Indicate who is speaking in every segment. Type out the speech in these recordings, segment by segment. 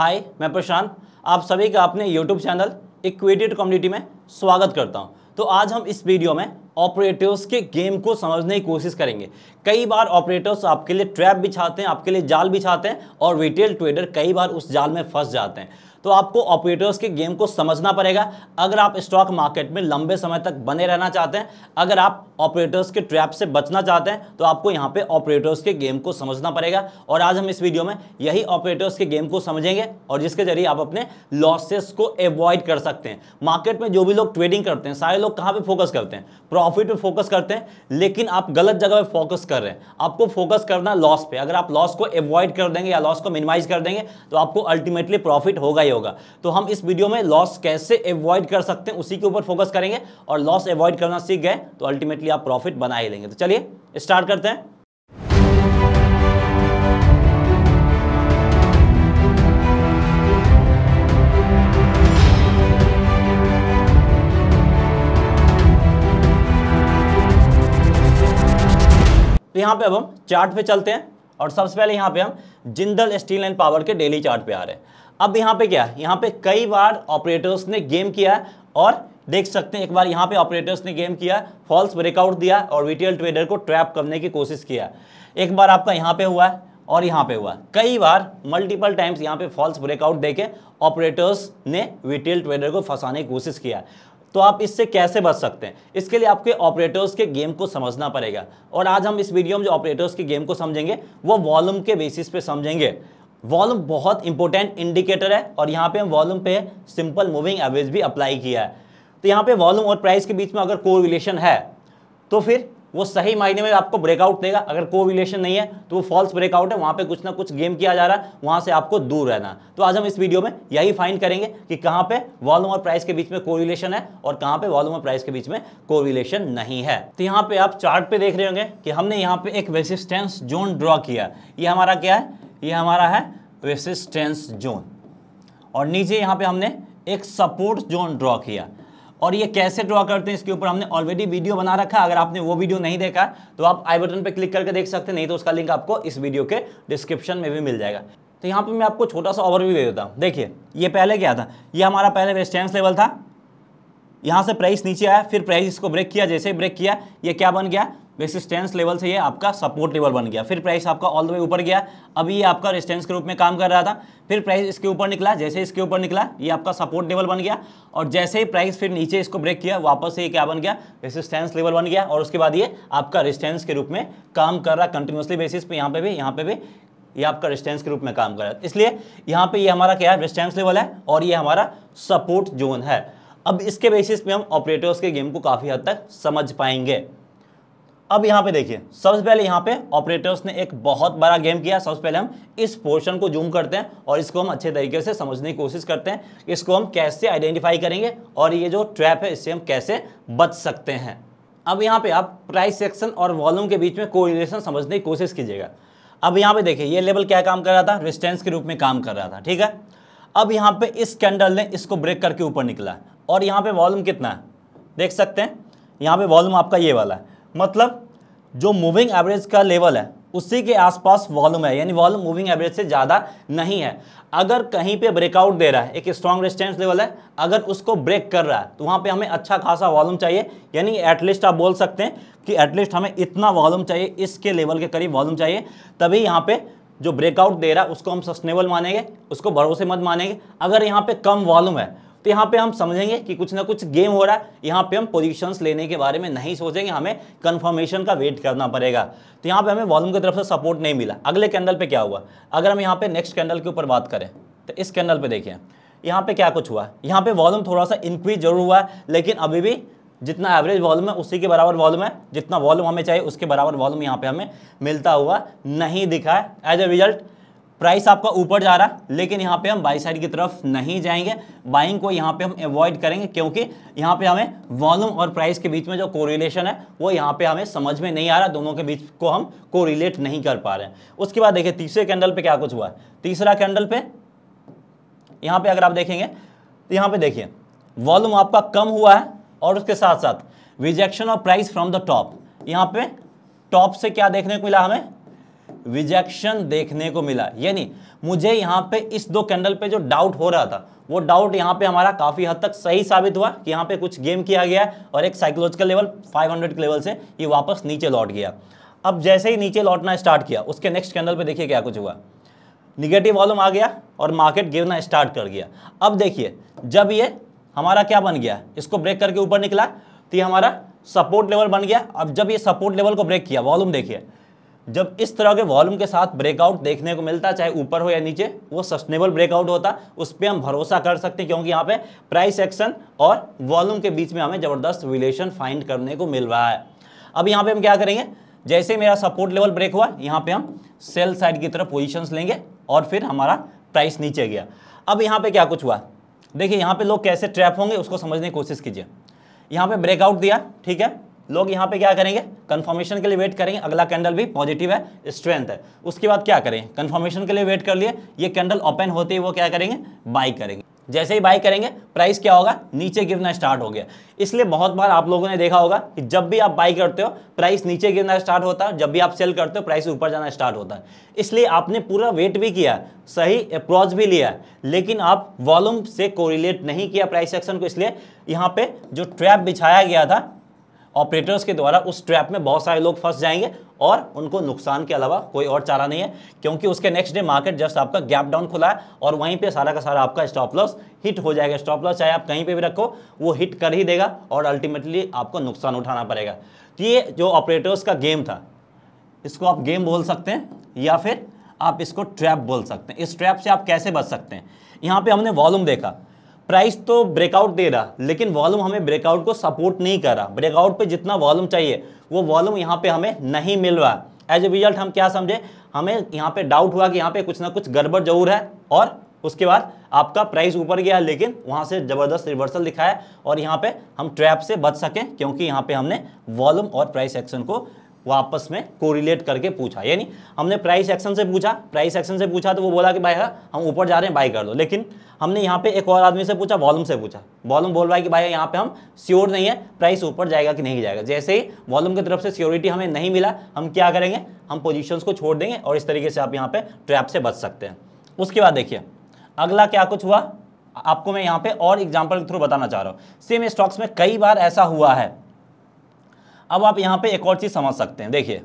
Speaker 1: हाय मैं प्रशांत आप सभी का अपने यूट्यूब चैनल इक्वेटेड कम्युनिटी में स्वागत करता हूं तो आज हम इस वीडियो में ऑपरेटर्स के गेम को समझने की कोशिश करेंगे कई बार ऑपरेटर्स आपके लिए ट्रैप बिछाते हैं आपके लिए जाल बिछाते हैं और रिटेल ट्रेडर कई बार उस जाल में फंस जाते हैं तो आपको ऑपरेटर्स के गेम को समझना पड़ेगा अगर आप स्टॉक मार्केट में लंबे समय तक बने रहना चाहते हैं अगर आप ऑपरेटर्स के ट्रैप से बचना चाहते हैं तो आपको यहाँ पे ऑपरेटर्स के गेम को समझना पड़ेगा और आज हम इस वीडियो में यही ऑपरेटर्स के गेम को समझेंगे और जिसके जरिए आप अपने लॉसेस को एवॉइड कर सकते हैं मार्केट में जो भी लोग ट्रेडिंग करते हैं सारे लोग कहाँ पर फोकस करते हैं प्रॉफिट पर फोकस करते हैं लेकिन आप गलत जगह पर फोकस कर रहे हैं आपको फोकस करना लॉस पर अगर आप लॉस को एवॉइड कर देंगे या लॉस को मिनिमाइज कर देंगे तो आपको अल्टीमेटली प्रॉफिट होगा ही होगा तो हम इस वीडियो में लॉस कैसे अवॉइड कर सकते हैं उसी के ऊपर फोकस करेंगे और लॉस अवॉइड करना सीख गए तो अल्टीमेटली आप प्रॉफिट बना ही लेंगे तो चलिए स्टार्ट करते हैं तो यहाँ पे अब हम चार्ट पे चलते हैं और सबसे पहले यहां पे हम जिंदल स्टील एंड पावर के डेली चार्ट पे आ रहे हैं अब यहाँ पे क्या है यहाँ पे कई बार ऑपरेटर्स ने गेम किया है और देख सकते हैं एक बार यहाँ पे ऑपरेटर्स ने गेम किया फॉल्स ब्रेकआउट दिया और रिटेल ट्रेडर को ट्रैप करने की कोशिश किया एक बार आपका यहाँ पे हुआ है और यहाँ पे हुआ कई बार मल्टीपल टाइम्स यहाँ पे फॉल्स ब्रेकआउट देके ऑपरेटर्स ने रिटेल ट्रेडर को फंसाने की कोशिश किया तो आप इससे कैसे बच सकते हैं इसके लिए आपके ऑपरेटर्स के गेम को समझना पड़ेगा और आज हम इस वीडियो में जो ऑपरेटर्स के गेम को समझेंगे वो वॉल्यूम के बेसिस पे समझेंगे वॉल्यूम बहुत इंपॉर्टेंट इंडिकेटर है और यहाँ पे हम वॉल्यूम पे सिंपल मूविंग एवरेज भी अप्लाई किया है तो यहाँ पे वॉल्यूम और प्राइस के बीच में अगर को है तो फिर वो सही मायने में आपको ब्रेकआउट देगा अगर को नहीं है तो वो फॉल्स ब्रेकआउट है वहाँ पे कुछ ना कुछ गेम किया जा रहा है वहाँ से आपको दूर रहना तो आज हम इस वीडियो में यही फाइन करेंगे कि कहाँ पे वॉल्यूम और प्राइस के बीच में को है और कहाँ पे वॉल्यूम और प्राइस के बीच में को नहीं है तो यहाँ पे आप चार्ट देख रहे होंगे कि हमने यहाँ पे एक वेसिस्टेंस जोन ड्रॉ किया ये हमारा क्या है ये हमारा है रेसिस्टेंस जोन और नीचे यहाँ पे हमने एक सपोर्ट जोन ड्रॉ किया और ये कैसे ड्रॉ करते हैं इसके ऊपर हमने ऑलरेडी वीडियो बना रखा है अगर आपने वो वीडियो नहीं देखा तो आप आई बटन पर क्लिक करके देख सकते नहीं तो उसका लिंक आपको इस वीडियो के डिस्क्रिप्शन में भी मिल जाएगा तो यहाँ पर मैं आपको छोटा सा ओवरव्यू दे देता हूँ देखिए ये पहले क्या था ये हमारा पहले रेस्टेंस लेवल था यहाँ से प्राइस नीचे आया फिर प्राइस इसको ब्रेक किया जैसे ही ब्रेक किया ये क्या बन गया रेसिस्टेंस लेवल से ये आपका सपोर्ट लेवल बन गया फिर प्राइस आपका ऑल द वे ऊपर गया अभी ये आपका रेजिस्टेंस के रूप में काम कर रहा था फिर प्राइस इसके ऊपर निकला जैसे इसके ऊपर निकला ये आपका सपोर्ट लेवल बन गया और जैसे ही प्राइस फिर नीचे इसको ब्रेक किया वापस से ये क्या बन गया रेसिस्टेंस लेवल बन गया और उसके बाद ये आपका रेजिस्टेंस के रूप में काम कर रहा कंटिन्यूसली बेसिस पे यहाँ पे भी यहाँ पे भी ये आपका रेजिस्टेंस के रूप में काम कर रहा है इसलिए यहाँ पे ये हमारा क्या है रेजिस्टेंस लेवल है और ये हमारा सपोर्ट जोन है अब इसके बेसिस पे हम ऑपरेटर्स के गेम को काफ़ी हद तक समझ पाएंगे अब यहाँ पे देखिए सबसे पहले यहाँ पे ऑपरेटर्स ने एक बहुत बड़ा गेम किया सबसे पहले हम इस पोर्शन को जूम करते हैं और इसको हम अच्छे तरीके से समझने की कोशिश करते हैं इसको हम कैसे आइडेंटिफाई करेंगे और ये जो ट्रैप है इससे हम कैसे बच सकते हैं अब यहाँ पे आप प्राइस सेक्शन और वॉल्यूम के बीच में कोरिलेशन समझने की कोशिश कीजिएगा अब यहाँ पे देखिए ये लेवल क्या काम कर रहा था रिस्टेंस के रूप में काम कर रहा था ठीक है अब यहाँ पर इस कैंडल ने इसको ब्रेक करके ऊपर निकला और यहाँ पे वॉल्यूम कितना है देख सकते हैं यहाँ पे वॉल्यूम आपका ये वाला है मतलब जो मूविंग एवरेज का लेवल है उसी के आसपास वॉल्यूम है यानी वॉल्यूम मूविंग एवरेज से ज़्यादा नहीं है अगर कहीं पे ब्रेकआउट दे रहा है एक स्ट्रॉन्ग रेजिस्टेंस लेवल है अगर उसको ब्रेक कर रहा है तो वहाँ पे हमें अच्छा खासा वॉल्यूम चाहिए यानी एटलीस्ट आप बोल सकते हैं कि एटलीस्ट हमें इतना वॉल्यूम चाहिए इसके लेवल के करीब वॉल्यूम चाहिए तभी यहाँ पर जो ब्रेकआउट दे रहा है उसको हम सस्टेनेबल मानेंगे उसको भरोसेमंद मानेंगे अगर यहाँ पर कम वॉल्यूम है तो यहाँ पे हम समझेंगे कि कुछ ना कुछ गेम हो रहा है यहाँ पे हम पोजीशंस लेने के बारे में नहीं सोचेंगे हमें कंफर्मेशन का वेट करना पड़ेगा तो यहाँ पे हमें वॉल्यूम की तरफ से सपोर्ट नहीं मिला अगले कैंडल पे क्या हुआ अगर हम यहाँ पे नेक्स्ट कैंडल के ऊपर बात करें तो इस कैंडल पर देखें यहाँ पर क्या कुछ हुआ यहाँ पर वॉल्यूम थोड़ा सा इंक्रीज जरूर हुआ है लेकिन अभी भी जितना एवरेज वॉल्यूम है उसी के बराबर वॉल्यूम है जितना वॉल्यूम हमें चाहिए उसके बराबर वॉल्यूम यहाँ पर हमें मिलता हुआ नहीं दिखा है एज ए रिजल्ट प्राइस आपका ऊपर जा रहा है लेकिन यहाँ पे हम बाई साइड की तरफ नहीं जाएंगे बाइंग को यहाँ पे हम अवॉइड करेंगे क्योंकि यहाँ पे हमें वॉल्यूम और प्राइस के बीच में जो कोरिलेशन है वो यहाँ पे हमें समझ में नहीं आ रहा दोनों के बीच को हम कोरिलेट नहीं कर पा रहे हैं उसके बाद देखिए तीसरे कैंडल पर क्या कुछ हुआ है तीसरा कैंडल पर यहाँ पर अगर आप देखेंगे तो यहाँ पे देखिए वॉल्यूम आपका कम हुआ है और उसके साथ साथ rejection of price from the top यहाँ पे टॉप से क्या देखने को मिला हमें रिजेक्शन देखने को मिला यानी मुझे यहाँ पे इस दो कैंडल पे जो डाउट हो रहा था वो डाउट यहाँ पे हमारा काफ़ी हद तक सही साबित हुआ कि यहाँ पे कुछ गेम किया गया है और एक साइकोलॉजिकल लेवल 500 के लेवल से ये वापस नीचे लौट गया अब जैसे ही नीचे लौटना स्टार्ट किया उसके नेक्स्ट कैंडल पर देखिए क्या कुछ हुआ निगेटिव वॉलूम आ गया और मार्केट गिरना स्टार्ट कर गया अब देखिए जब ये हमारा क्या बन गया इसको ब्रेक करके ऊपर निकला तो ये हमारा सपोर्ट लेवल बन गया अब जब ये सपोर्ट लेवल को ब्रेक किया वॉल्यूम देखिए जब इस तरह के वॉल्यूम के साथ ब्रेकआउट देखने को मिलता चाहे ऊपर हो या नीचे वो सस्टेनेबल ब्रेकआउट होता उस पर हम भरोसा कर सकते हैं क्योंकि यहाँ पे प्राइस एक्शन और वॉल्यूम के बीच में हमें ज़बरदस्त रिलेशन फाइंड करने को मिल रहा है अब यहाँ पे हम क्या करेंगे जैसे मेरा सपोर्ट लेवल ब्रेक हुआ यहाँ पे हम सेल साइड की तरफ पोजिशन लेंगे और फिर हमारा प्राइस नीचे गया अब यहाँ पे क्या कुछ हुआ देखिए यहाँ पे लोग कैसे ट्रैप होंगे उसको समझने की कोशिश कीजिए यहाँ पे ब्रेकआउट दिया ठीक है लोग यहाँ पे क्या करेंगे कन्फर्मेशन के लिए वेट करेंगे अगला कैंडल भी पॉजिटिव है स्ट्रेंथ है उसके बाद क्या करें कन्फर्मेशन के लिए वेट कर लिए ये कैंडल ओपन होते ही वो क्या करेंगे बाई करेंगे जैसे ही बाई करेंगे प्राइस क्या होगा नीचे गिरना स्टार्ट हो गया इसलिए बहुत बार आप लोगों ने देखा होगा कि जब भी आप बाई करते हो प्राइस नीचे गिरना स्टार्ट होता है जब भी आप सेल करते हो प्राइस ऊपर जाना स्टार्ट होता है इसलिए आपने पूरा वेट भी किया सही अप्रोच भी लिया लेकिन आप वॉल्यूम से कोरिलेट नहीं किया प्राइस एक्शन को इसलिए यहाँ पे जो ट्रैप बिछाया गया था ऑपरेटर्स के द्वारा उस ट्रैप में बहुत सारे लोग फंस जाएंगे और उनको नुकसान के अलावा कोई और चारा नहीं है क्योंकि उसके नेक्स्ट डे मार्केट जस्ट आपका गैप डाउन खुला है और वहीं पे सारा का सारा आपका स्टॉप लॉस हिट हो जाएगा स्टॉप लॉस चाहे आप कहीं पे भी रखो वो हिट कर ही देगा और अल्टीमेटली आपको नुकसान उठाना पड़ेगा तो ये जो ऑपरेटर्स का गेम था इसको आप गेम बोल सकते हैं या फिर आप इसको ट्रैप बोल सकते हैं इस ट्रैप से आप कैसे बच सकते हैं यहाँ पर हमने वॉलूम देखा प्राइस तो ब्रेकआउट दे रहा लेकिन वॉल्यूम हमें ब्रेकआउट को सपोर्ट नहीं कर रहा ब्रेकआउट पे जितना वॉल्यूम चाहिए वो वॉल्यूम यहाँ पे हमें नहीं मिल रहा एज ए रिजल्ट हम क्या समझे हमें यहाँ पे डाउट हुआ कि यहाँ पे कुछ ना कुछ गड़बड़ जरूर है और उसके बाद आपका प्राइस ऊपर गया लेकिन वहाँ से ज़बरदस्त रिवर्सल दिखाया और यहाँ पर हम ट्रैप से बच सकें क्योंकि यहाँ पर हमने वॉल्यूम और प्राइस एक्शन को वो आपस में कोरिलेट करके पूछा यानी हमने प्राइस एक्शन से पूछा प्राइस एक्शन से पूछा तो वो बोला कि भाई हाँ, हम ऊपर जा रहे हैं बाई कर दो लेकिन हमने यहाँ पे एक और आदमी से पूछा वॉल्यूम से पूछा वॉल्यूम बोल रहा है कि भाई हाँ, यहाँ पे हम श्योर नहीं है प्राइस ऊपर जाएगा कि नहीं जाएगा जैसे ही वॉल्यूम की तरफ से स्योरिटी हमें नहीं मिला हम क्या करेंगे हम पोजिशन को छोड़ देंगे और इस तरीके से आप यहाँ पे ट्रैप से बच सकते हैं उसके बाद देखिए अगला क्या कुछ हुआ आपको मैं यहाँ पे और एग्जाम्पल के थ्रू बताना चाह रहा हूँ सेम स्टॉक्स में कई बार ऐसा हुआ है अब आप यहाँ पे एक और चीज़ समझ सकते हैं देखिए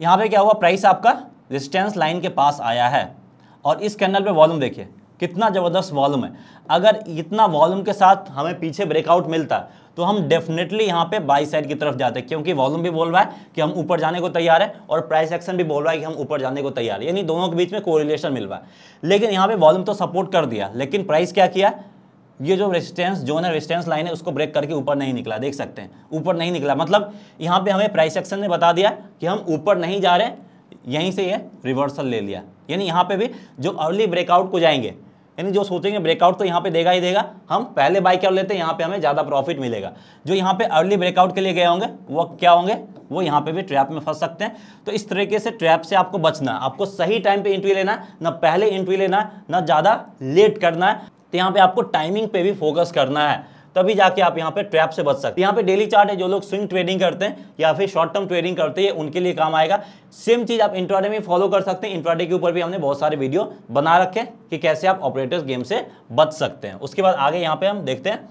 Speaker 1: यहाँ पे क्या हुआ प्राइस आपका रिस्टेंस लाइन के पास आया है और इस कैंडल पे वॉल्यूम देखिए कितना ज़बरदस्त वॉल्यूम है अगर इतना वॉल्यूम के साथ हमें पीछे ब्रेकआउट मिलता तो हम डेफिनेटली यहाँ पे बाई साइड की तरफ जाते हैं क्योंकि वॉल्यूम भी बोल रहा है कि हम ऊपर जाने को तैयार है और प्राइस एक्शन भी बोल रहा है कि हम ऊपर जाने को तैयार है यानी दोनों के बीच में कोरिलेशन मिल रहा है लेकिन यहाँ पे वॉल्यूम तो सपोर्ट कर दिया लेकिन प्राइस क्या किया ये जो रेजिस्टेंस जोन है रेजिस्टेंस लाइन है उसको ब्रेक करके ऊपर नहीं निकला देख सकते हैं ऊपर नहीं निकला मतलब यहाँ पे हमें प्राइस एक्शन ने बता दिया कि हम ऊपर नहीं जा रहे यहीं से ये रिवर्सल ले लिया यानी यहाँ पे भी जो अर्ली ब्रेकआउट को जाएंगे यानी जो सोचेंगे ब्रेकआउट तो यहाँ पे देगा ही देगा हम पहले बाई कर लेते हैं यहाँ पे हमें ज़्यादा प्रॉफिट मिलेगा जो यहाँ पे अर्ली ब्रेकआउट के लिए गए होंगे वो क्या होंगे वो यहाँ पे भी ट्रैप में फंस सकते हैं तो इस तरीके से ट्रैप से आपको बचना आपको सही टाइम पे इंट्री लेना ना पहले इंट्री लेना ना ज़्यादा लेट करना है तो यहाँ पे आपको टाइमिंग पे भी फोकस करना है तभी जाके आप यहाँ पे ट्रैप से बच सकते हैं यहाँ पे डेली चार्ट है जो लोग स्विंग ट्रेडिंग करते हैं या फिर शॉर्ट टर्म ट्रेडिंग करते हैं उनके लिए काम आएगा सेम चीज़ आप इंट्राडे में फॉलो कर सकते हैं इंट्राडे के ऊपर भी हमने बहुत सारे वीडियो बना रखे कि कैसे आप ऑपरेटर्स गेम से बच सकते हैं उसके बाद आगे यहाँ पर हम देखते हैं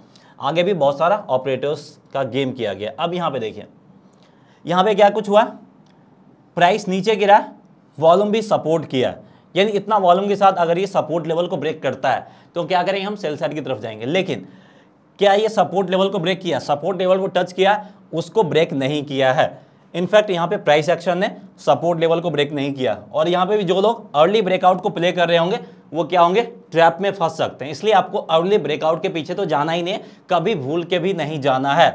Speaker 1: आगे भी बहुत सारा ऑपरेटर्स का गेम किया गया अब यहाँ पर देखिए यहाँ पर क्या कुछ हुआ प्राइस नीचे गिरा वॉल्यूम भी सपोर्ट किया यानी इतना वॉल्यूम के साथ अगर ये सपोर्ट लेवल को ब्रेक करता है तो क्या करेंगे हम सेल साइड की तरफ जाएंगे लेकिन क्या ये सपोर्ट लेवल को ब्रेक किया सपोर्ट लेवल को टच किया उसको ब्रेक नहीं किया है इनफैक्ट यहाँ पे प्राइस एक्शन ने सपोर्ट लेवल को ब्रेक नहीं किया और यहाँ पे भी जो लोग अर्ली ब्रेकआउट को प्ले कर रहे होंगे वो क्या होंगे ट्रैप में फंस सकते हैं इसलिए आपको अर्ली ब्रेकआउट के पीछे तो जाना ही नहीं कभी भूल के भी नहीं जाना है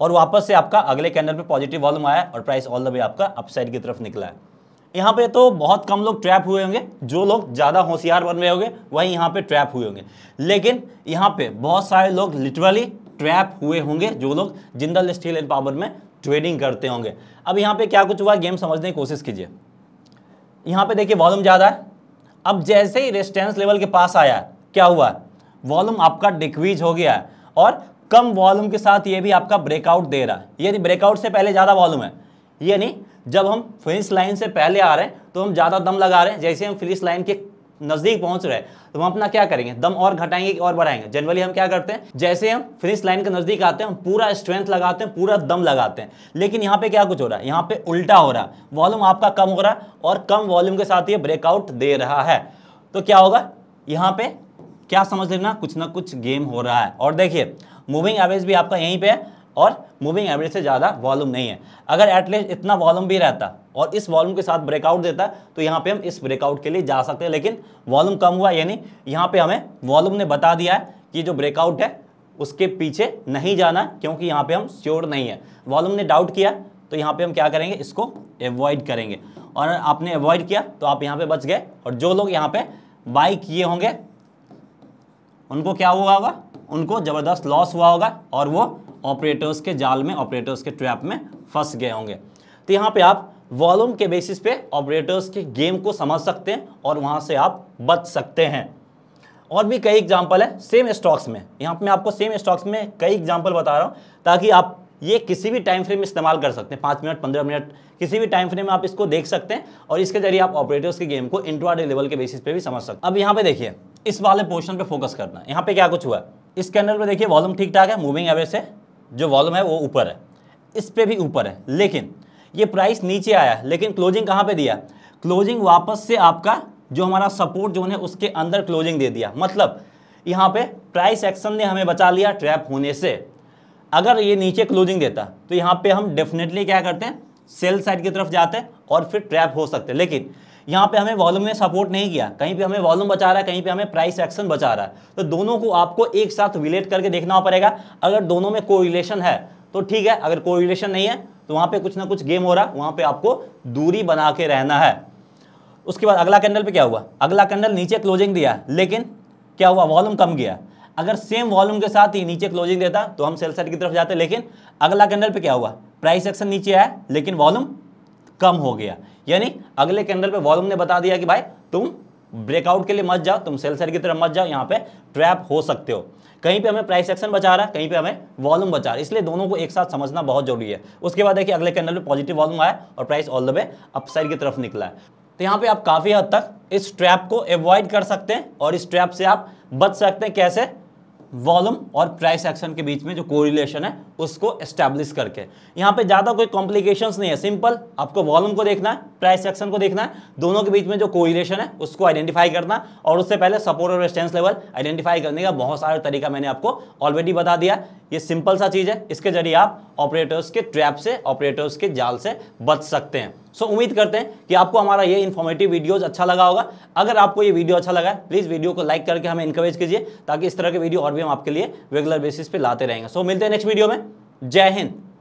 Speaker 1: और वापस से आपका अगले कैंडल पे पॉजिटिव वॉल्यूम आया और प्राइस ऑल द वे आपका अपसाइड की तरफ निकला है यहाँ पे तो बहुत कम लोग ट्रैप हुए होंगे जो लोग ज़्यादा होशियार बन रहे होंगे वही यहाँ पे ट्रैप हुए होंगे लेकिन यहाँ पे बहुत सारे लोग लिटरली ट्रैप हुए होंगे जो लोग जिंदल स्टील एंड पावर में ट्रेडिंग करते होंगे अब यहाँ पे क्या कुछ हुआ गेम समझने की कोशिश कीजिए यहाँ पे देखिए वॉल्यूम ज़्यादा है अब जैसे ही रेस्टेंस लेवल के पास आया क्या हुआ वॉल्यूम आपका डिक्रीज हो गया है और कम वॉल्यूम के साथ ये भी आपका ब्रेकआउट दे रहा है यदि ब्रेकआउट से पहले ज़्यादा वॉल्यूम है यानी जब हम फिनिश लाइन से पहले आ रहे हैं तो हम ज़्यादा दम लगा रहे हैं जैसे हम फिनिश लाइन के नज़दीक पहुंच रहे हैं तो हम अपना क्या करेंगे दम और घटाएंगे और बढ़ाएंगे जनरली हम क्या करते हैं जैसे हम फिनिश लाइन के नज़दीक आते हैं हम पूरा स्ट्रेंथ लगाते हैं पूरा दम लगाते हैं लेकिन यहाँ पे क्या कुछ हो रहा है यहाँ पे उल्टा हो रहा है वॉल्यूम आपका कम हो रहा है और कम वॉल्यूम के साथ ये ब्रेकआउट दे रहा है तो क्या होगा यहाँ पे क्या समझ लेना कुछ ना कुछ गेम हो रहा है और देखिए मूविंग एवरेज भी आपका यहीं पर और मूविंग एवरेज से ज़्यादा वॉल्यूम नहीं है अगर एटलीस्ट इतना वॉल्यूम भी रहता और इस वॉल्यूम के साथ ब्रेकआउट देता तो यहाँ पे हम इस ब्रेकआउट के लिए जा सकते हैं लेकिन वॉल्यूम कम हुआ यानी यहाँ पे हमें वॉल्यूम ने बता दिया है कि जो ब्रेकआउट है उसके पीछे नहीं जाना क्योंकि यहाँ पर हम श्योर नहीं है वॉलूम ने डाउट किया तो यहाँ पर हम क्या करेंगे इसको एवॉइड करेंगे और आपने एवॉइड किया तो आप यहाँ पर बच गए और जो लोग यहाँ पे बाई किए होंगे उनको क्या हुआ होगा उनको ज़बरदस्त लॉस हुआ होगा और वो ऑपरेटर्स के जाल में ऑपरेटर्स के ट्रैप में फंस गए होंगे तो यहाँ पे आप वॉल्यूम के बेसिस पे ऑपरेटर्स के गेम को समझ सकते हैं और वहाँ से आप बच सकते हैं और भी कई एग्जाम्पल है सेम स्टॉक्स में यहाँ पर मैं आपको सेम स्टॉक्स में कई एग्जाम्पल बता रहा हूँ ताकि आप ये किसी भी टाइम फ्रेम में इस्तेमाल कर सकते हैं पाँच मिनट पंद्रह मिनट किसी भी टाइम फ्रेम में आप इसको देख सकते हैं और इसके जरिए आप ऑपरेटर्स के गेम को इंट्राडे लेवल के बेसिस पे भी समझ सकते हैं अब यहाँ पे देखिए इस वाले पोर्शन पे फोकस करना यहाँ पे क्या कुछ हुआ इस कैनल पे देखिए वॉल्यूम ठीक ठाक है मूविंग एवरेज है जो वॉल्यूम है वो ऊपर है इस पर भी ऊपर है लेकिन ये प्राइस नीचे आया लेकिन क्लोजिंग कहाँ पे दिया क्लोजिंग वापस से आपका जो हमारा सपोर्ट जोन है उसके अंदर क्लोजिंग दे दिया मतलब यहाँ पे प्राइस एक्शन ने हमें बचा लिया ट्रैप होने से अगर ये नीचे क्लोजिंग देता तो यहाँ पे हम डेफिनेटली क्या करते हैं सेल साइड की तरफ जाते हैं और फिर ट्रैप हो सकते लेकिन यहाँ पे हमें वॉल्यूम ने सपोर्ट नहीं किया कहीं पे हमें वॉल्यूम बचा रहा है कहीं पे हमें प्राइस एक्शन बचा रहा है तो दोनों को आपको एक साथ रिलेट करके देखना पड़ेगा अगर दोनों में कोरिलेशन है तो ठीक है अगर कोरिलेशन नहीं है तो वहाँ पर कुछ ना कुछ गेम हो रहा है वहाँ पर आपको दूरी बना के रहना है उसके बाद अगला कैंडल पर क्या हुआ अगला कैंडल नीचे क्लोजिंग दिया लेकिन क्या हुआ वॉल्यूम कम गया अगर सेम वॉल्यूम के साथ ही नीचे क्लोजिंग देता तो हम सेल साइड की तरफ जाते लेकिन अगला कैंडल पे क्या हुआ प्राइस एक्शन नीचे आया लेकिन वॉल्यूम कम हो गया यानी अगले कैंडल पे वॉल्यूम ने बता दिया कि भाई तुम ब्रेकआउट के लिए मत जाओ तुम सेल सेल की तरफ मत जाओ यहाँ पे ट्रैप हो सकते हो कहीं पे हमें प्राइस एक्शन बचा रहा है कहीं पे हमें वॉल्यूम बचा रहा है इसलिए दोनों को एक साथ समझना बहुत जरूरी है उसके बाद देखिए अगले कैंडल पर पॉजिटिव वॉल्यूम आया और price all the way upside की तरफ निकला है तो यहाँ पे आप काफ़ी हद तक इस ट्रैप को एवॉइड कर सकते हैं और इस ट्रैप से आप बच सकते हैं कैसे वॉल्यूम और प्राइस एक्शन के बीच में जो कोरिलेशन है उसको एस्टैब्लिश करके यहाँ पे ज़्यादा कोई कॉम्प्लिकेशंस नहीं है सिंपल आपको वॉल्यूम को देखना है प्राइस एक्शन को देखना है दोनों के बीच में जो कोरिलेशन है उसको आइडेंटिफाई करना और उससे पहले सपोर्ट और रेस्टेंस लेवल आइडेंटिफाई करने का बहुत सारा तरीका मैंने आपको ऑलरेडी बता दिया ये सिंपल सा चीज़ है इसके जरिए आप ऑपरेटर्स के ट्रैप से ऑपरेटर्स के जाल से बच सकते हैं सो so, उम्मीद करते हैं कि आपको हमारा ये इन्फॉर्मेटिव वीडियोज अच्छा लगा होगा अगर आपको ये वीडियो अच्छा लगा है प्लीज़ वीडियो को लाइक करके हमें इंकरेज कीजिए ताकि इस तरह के वीडियो और भी हम आपके लिए रेगुलर बेसिस पे लाते रहेंगे सो so, मिलते हैं नेक्स्ट वीडियो में जय हिंद